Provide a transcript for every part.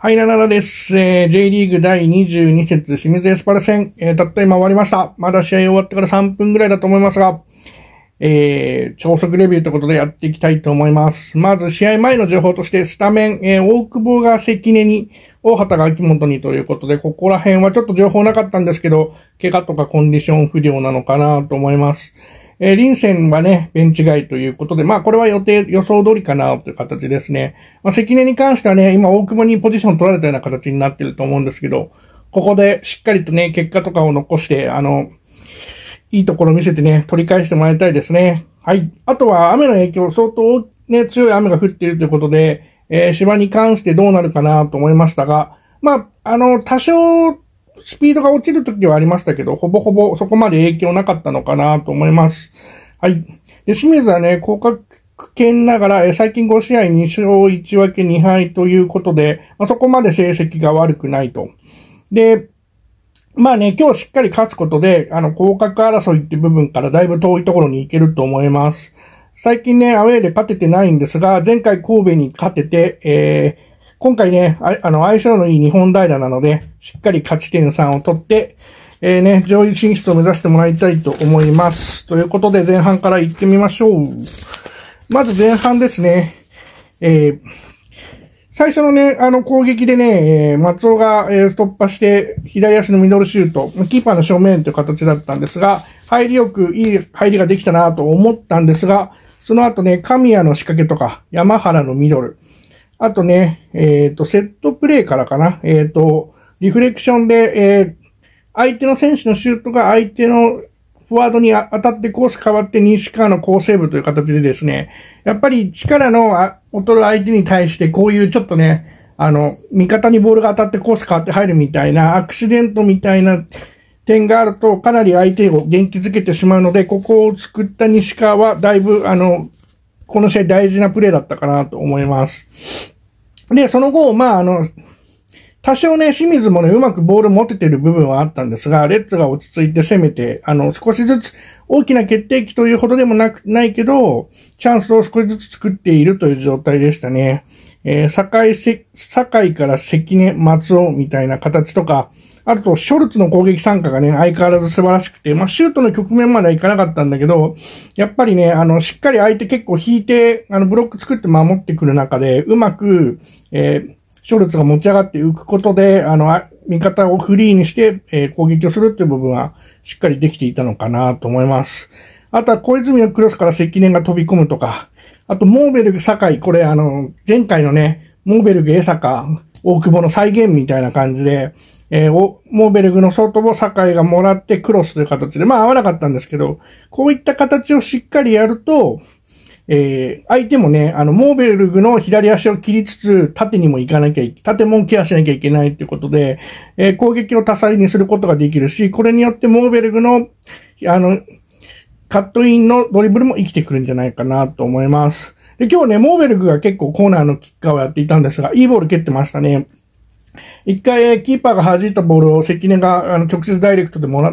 はい、ななです。えー、J リーグ第22節清水エスパル戦、えー、たった今終わりました。まだ試合終わってから3分ぐらいだと思いますが、えー、超速レビューということでやっていきたいと思います。まず試合前の情報として、スタメン、えー、大久保が関根に、大畑が秋元にということで、ここら辺はちょっと情報なかったんですけど、怪我とかコンディション不良なのかなと思います。えー、リンセンはね、ベンチ外ということで、まあこれは予定、予想通りかなという形ですね。まあ関根に関してはね、今大久保にポジション取られたような形になってると思うんですけど、ここでしっかりとね、結果とかを残して、あの、いいところ見せてね、取り返してもらいたいですね。はい。あとは雨の影響、相当ね、強い雨が降っているということで、えー、芝に関してどうなるかなと思いましたが、まあ、あの、多少スピードが落ちるときはありましたけど、ほぼほぼそこまで影響なかったのかなと思います。はい。で、清水はね、広角圏ながら、え最近5試合2勝1分け2敗ということで、まあ、そこまで成績が悪くないと。で、まあね、今日しっかり勝つことで、あの、広角争いって部分からだいぶ遠いところに行けると思います。最近ね、アウェイで勝ててないんですが、前回神戸に勝てて、えー今回ね、ああの、相性のいい日本代打なので、しっかり勝ち点3を取って、えー、ね、上位進出を目指してもらいたいと思います。ということで、前半から行ってみましょう。まず前半ですね。えー、最初のね、あの攻撃でね、えー、松尾が、えー、突破して、左足のミドルシュート、キーパーの正面という形だったんですが、入りよく、いい入りができたなと思ったんですが、その後ね、神谷の仕掛けとか、山原のミドル、あとね、えっ、ー、と、セットプレーからかな。えっ、ー、と、リフレクションで、えー、相手の選手のシュートが相手のフォワードに当たってコース変わって西川の高セーブという形でですね、やっぱり力の劣る相手に対してこういうちょっとね、あの、味方にボールが当たってコース変わって入るみたいな、アクシデントみたいな点があるとかなり相手を元気づけてしまうので、ここを作った西川はだいぶあの、この試合大事なプレーだったかなと思います。で、その後、まあ、あの、多少ね、清水もね、うまくボール持ててる部分はあったんですが、レッツが落ち着いて攻めて、あの、少しずつ大きな決定機というほどでもなく、ないけど、チャンスを少しずつ作っているという状態でしたね。えー、堺せ、堺から関根、松尾みたいな形とか、あと、ショルツの攻撃参加がね、相変わらず素晴らしくて、まあ、シュートの局面まではいかなかったんだけど、やっぱりね、あの、しっかり相手結構引いて、あの、ブロック作って守ってくる中で、うまく、えー、ショルツが持ち上がって浮くことで、あの、味方をフリーにして、えー、攻撃をするっていう部分は、しっかりできていたのかなと思います。あとは小泉のクロスから関根が飛び込むとか、あとモーベルグ酒井、これあの、前回のね、モーベルグ江坂、大久保の再現みたいな感じで、えー、モーベルグの外を酒井がもらってクロスという形で、まあ合わなかったんですけど、こういった形をしっかりやると、えー、相手もね、あの、モーベルグの左足を切りつつ、縦にも行かなきゃいけ、縦もケアしなきゃいけないっていうことで、えー、攻撃を多彩にすることができるし、これによってモーベルグの、あの、カットインのドリブルも生きてくるんじゃないかなと思います。で、今日ね、モーベルグが結構コーナーのキッカーをやっていたんですが、いいボール蹴ってましたね。一回、キーパーが弾いたボールを関根があの直接ダイレクトでもら、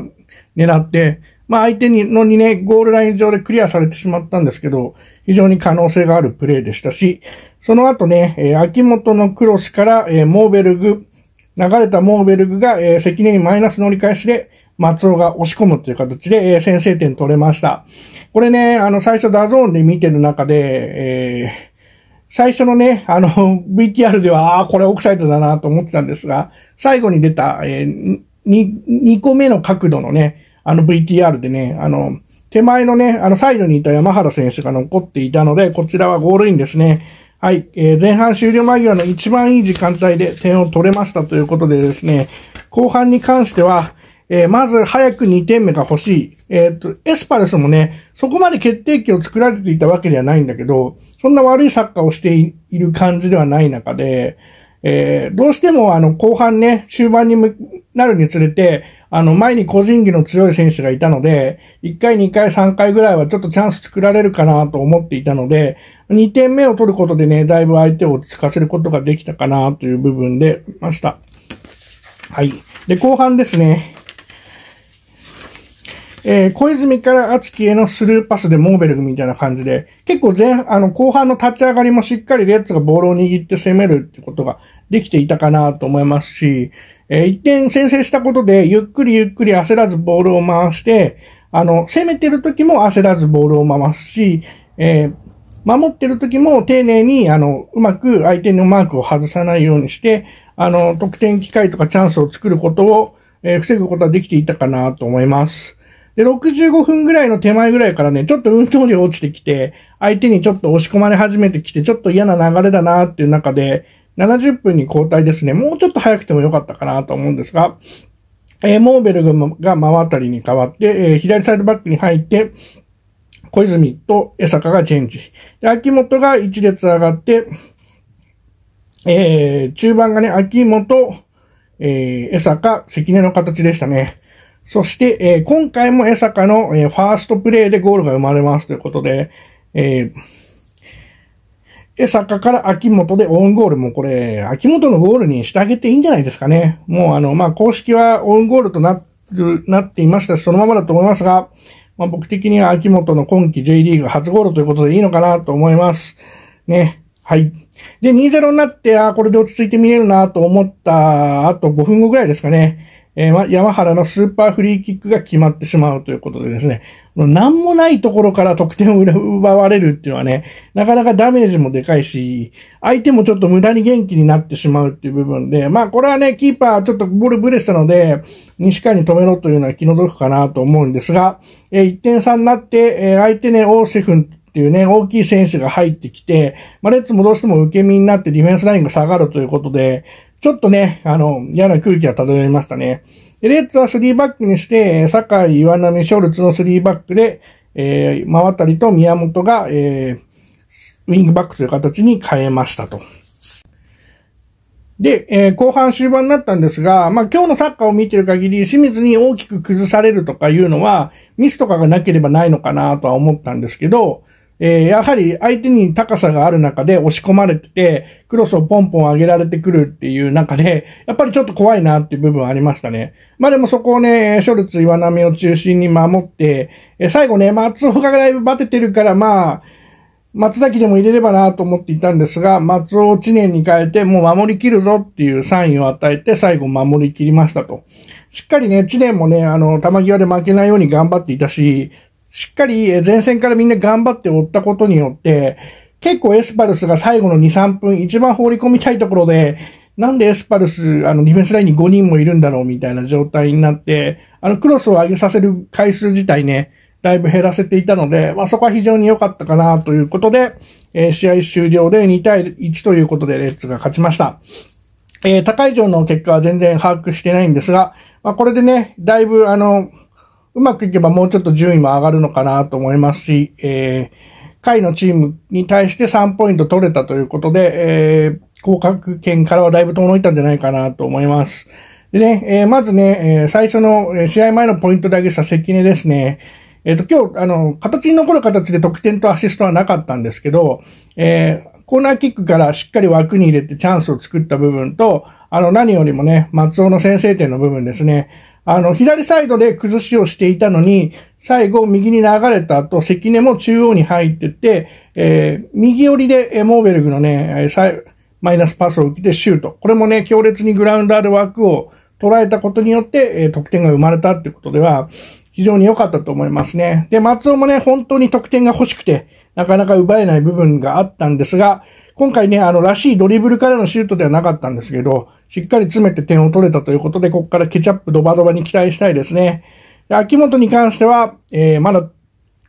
狙って、まあ相手にのにね、ゴールライン上でクリアされてしまったんですけど、非常に可能性があるプレーでしたし、その後ね、え秋元のクロスから、えモーベルグ、流れたモーベルグが、え関根にマイナス乗り返しで、松尾が押し込むっていう形で、えー、先制点取れました。これね、あの、最初ダゾーンで見てる中で、えー、最初のね、あの、VTR では、ああ、これオフサイドだなと思ってたんですが、最後に出た、えー、2, 2個目の角度のね、あの VTR でね、あの、手前のね、あの、サイドにいた山原選手が残っていたので、こちらはゴールインですね。はい、えー、前半終了間際の一番いい時間帯で点を取れましたということでですね、後半に関しては、えー、まず早く2点目が欲しい。えっ、と、エスパルスもね、そこまで決定機を作られていたわけではないんだけど、そんな悪いサッカーをしている感じではない中で、えー、どうしてもあの、後半ね、終盤になるにつれて、あの、前に個人技の強い選手がいたので、1回、2回、3回ぐらいはちょっとチャンス作られるかなと思っていたので、2点目を取ることでね、だいぶ相手を落ち着かせることができたかなという部分でました。はい。で、後半ですね。えー、小泉から厚木へのスルーパスでモーベルみたいな感じで、結構前、あの、後半の立ち上がりもしっかりレッツがボールを握って攻めるってことができていたかなと思いますし、えー、一点先制したことで、ゆっくりゆっくり焦らずボールを回して、あの、攻めてる時も焦らずボールを回すし、えー、守ってる時も丁寧に、あの、うまく相手のマークを外さないようにして、あの、得点機会とかチャンスを作ることを、えー、防ぐことはできていたかなと思います。で、65分ぐらいの手前ぐらいからね、ちょっと運動量落ちてきて、相手にちょっと押し込まれ始めてきて、ちょっと嫌な流れだなっていう中で、70分に交代ですね。もうちょっと早くてもよかったかなと思うんですが、えー、モーベルが真渡りに変わって、えー、左サイドバックに入って、小泉と江坂がチェンジ。で、秋元が一列上がって、えー、中盤がね、秋元、えー、江坂、関根の形でしたね。そして、えー、今回も江坂の、えー、ファーストプレーでゴールが生まれますということで、えー、江坂から秋元でオウンゴールもこれ、秋元のゴールにしてあげていいんじゃないですかね。もうあの、まあ、公式はオウンゴールとなる、なっていましたし、そのままだと思いますが、まあ、僕的には秋元の今季 J リーグ初ゴールということでいいのかなと思います。ね。はい。で、2-0になって、あこれで落ち着いて見れるなと思ったあと5分後ぐらいですかね。えー、山原のスーパーフリーキックが決まってしまうということでですね、何もないところから得点を奪われるっていうのはね、なかなかダメージもでかいし、相手もちょっと無駄に元気になってしまうっていう部分で、まあこれはね、キーパーちょっとボールブレしたので、西川に止めろというのは気の毒かなと思うんですが、えー、1点差になって、えー、相手ね、オーセフンっていうね、大きい選手が入ってきて、まあ、レッツもどうしても受け身になってディフェンスラインが下がるということで、ちょっとね、あの、嫌な空気が漂いましたね。レッツは3バックにして、坂井、岩波、ショルツの3バックで、えー、ったりと宮本が、えー、ウィングバックという形に変えましたと。で、えー、後半終盤になったんですが、まあ、今日のサッカーを見てる限り、清水に大きく崩されるとかいうのは、ミスとかがなければないのかなとは思ったんですけど、えー、やはり相手に高さがある中で押し込まれてて、クロスをポンポン上げられてくるっていう中で、やっぱりちょっと怖いなっていう部分ありましたね。まあでもそこをね、ショルツ、岩波を中心に守って、えー、最後ね、松岡がだいぶバテてるから、まあ、松崎でも入れればなと思っていたんですが、松尾を知念に変えて、もう守りきるぞっていうサインを与えて、最後守りきりましたと。しっかりね、知念もね、あの、玉際で負けないように頑張っていたし、しっかり前線からみんな頑張って追ったことによって、結構エスパルスが最後の2、3分一番放り込みたいところで、なんでエスパルス、あの、ディフェンスラインに5人もいるんだろうみたいな状態になって、あの、クロスを上げさせる回数自体ね、だいぶ減らせていたので、まあ、そこは非常に良かったかなということで、えー、試合終了で2対1ということでレッツが勝ちました。えー、高い上の結果は全然把握してないんですが、まあ、これでね、だいぶあの、うまくいけばもうちょっと順位も上がるのかなと思いますし、えー、下位のチームに対して3ポイント取れたということで、えー、降格圏からはだいぶ遠のいたんじゃないかなと思います。でね、えー、まずね、えー、最初の試合前のポイントで挙げした関根ですね。えっ、ー、と、今日、あの、形に残る形で得点とアシストはなかったんですけど、えー、コーナーキックからしっかり枠に入れてチャンスを作った部分と、あの、何よりもね、松尾の先制点の部分ですね。あの、左サイドで崩しをしていたのに、最後右に流れた後、関根も中央に入ってて、えー、右寄りで、えモーベルグのね、マイナスパスを受けてシュート。これもね、強烈にグラウンダーで枠を捉えたことによって、えー、得点が生まれたってことでは、非常に良かったと思いますね。で、松尾もね、本当に得点が欲しくて、なかなか奪えない部分があったんですが、今回ね、あの、らしいドリブルからのシュートではなかったんですけど、しっかり詰めて点を取れたということで、ここからケチャップドバドバに期待したいですね。で秋元に関しては、えー、まだ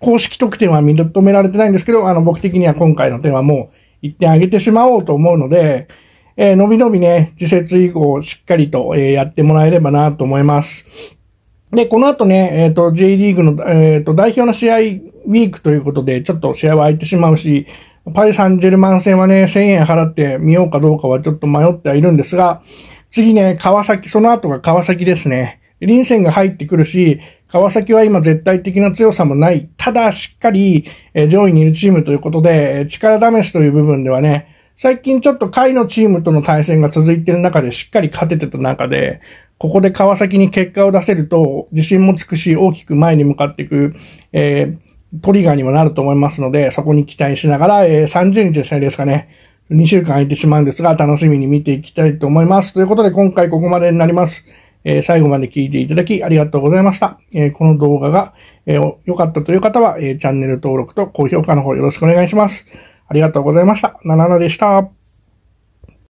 公式得点は認められてないんですけど、あの、僕的には今回の点はもう1点上げてしまおうと思うので、えー、のびのびね、次節以降しっかりと、えー、やってもらえればなと思います。で、この後ね、えっ、ー、と、J リーグの、えっ、ー、と、代表の試合ウィークということで、ちょっと試合は空いてしまうし、パリ・サンジェルマン戦はね、1000円払ってみようかどうかはちょっと迷ってはいるんですが、次ね、川崎、その後が川崎ですね。臨戦が入ってくるし、川崎は今絶対的な強さもない。ただ、しっかり、上位にいるチームということで、力試しという部分ではね、最近ちょっと下位のチームとの対戦が続いている中でしっかり勝ててた中で、ここで川崎に結果を出せると自信もつくし、大きく前に向かっていく、えー、トリガーにもなると思いますので、そこに期待しながら、えー、30日で試合ですかね。2週間空いてしまうんですが、楽しみに見ていきたいと思います。ということで、今回ここまでになります。えー、最後まで聞いていただきありがとうございました。えー、この動画が良、えー、かったという方は、えチャンネル登録と高評価の方よろしくお願いします。ありがとうございました。ナナナでした。